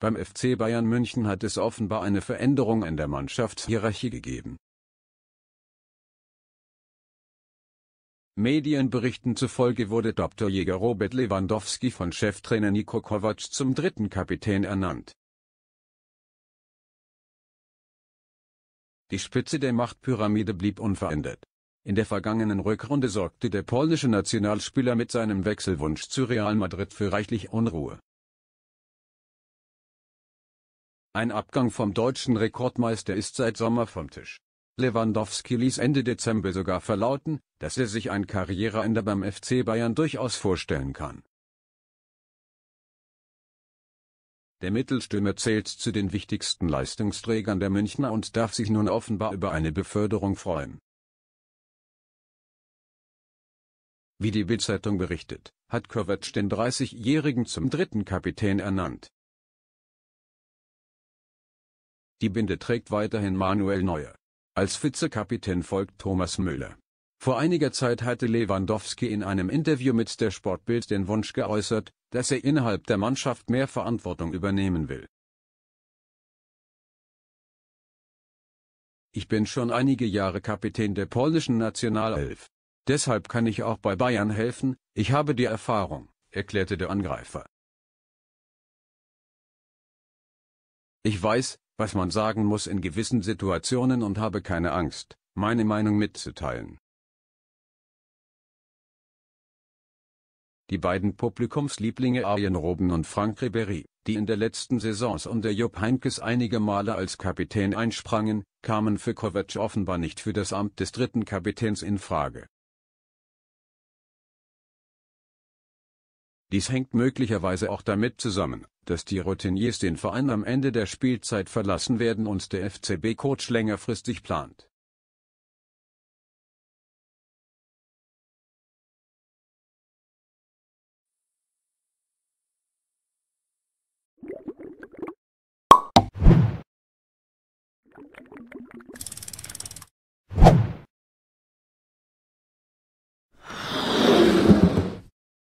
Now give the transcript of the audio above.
Beim FC Bayern München hat es offenbar eine Veränderung in der Mannschaftshierarchie gegeben. Medienberichten zufolge wurde Dr. Jäger Robert Lewandowski von Cheftrainer Niko Kovac zum dritten Kapitän ernannt. Die Spitze der Machtpyramide blieb unverändert. In der vergangenen Rückrunde sorgte der polnische Nationalspieler mit seinem Wechselwunsch zu Real Madrid für reichlich Unruhe. Ein Abgang vom deutschen Rekordmeister ist seit Sommer vom Tisch. Lewandowski ließ Ende Dezember sogar verlauten, dass er sich ein Karriereende beim FC Bayern durchaus vorstellen kann. Der Mittelstürmer zählt zu den wichtigsten Leistungsträgern der Münchner und darf sich nun offenbar über eine Beförderung freuen. Wie die Bildzeitung berichtet, hat Kovac den 30-Jährigen zum dritten Kapitän ernannt. Die Binde trägt weiterhin Manuel Neuer. Als Vizekapitän folgt Thomas Müller. Vor einiger Zeit hatte Lewandowski in einem Interview mit der Sportbild den Wunsch geäußert, dass er innerhalb der Mannschaft mehr Verantwortung übernehmen will. Ich bin schon einige Jahre Kapitän der polnischen Nationalelf. Deshalb kann ich auch bei Bayern helfen, ich habe die Erfahrung, erklärte der Angreifer. Ich weiß, was man sagen muss in gewissen Situationen und habe keine Angst, meine Meinung mitzuteilen. Die beiden Publikumslieblinge Arjen Robben und Frank Ribery, die in der letzten Saison unter Jupp Heinkes einige Male als Kapitän einsprangen, kamen für Kovac offenbar nicht für das Amt des dritten Kapitäns in Frage. Dies hängt möglicherweise auch damit zusammen, dass die Routiniers den Verein am Ende der Spielzeit verlassen werden und der FCB Coach längerfristig plant.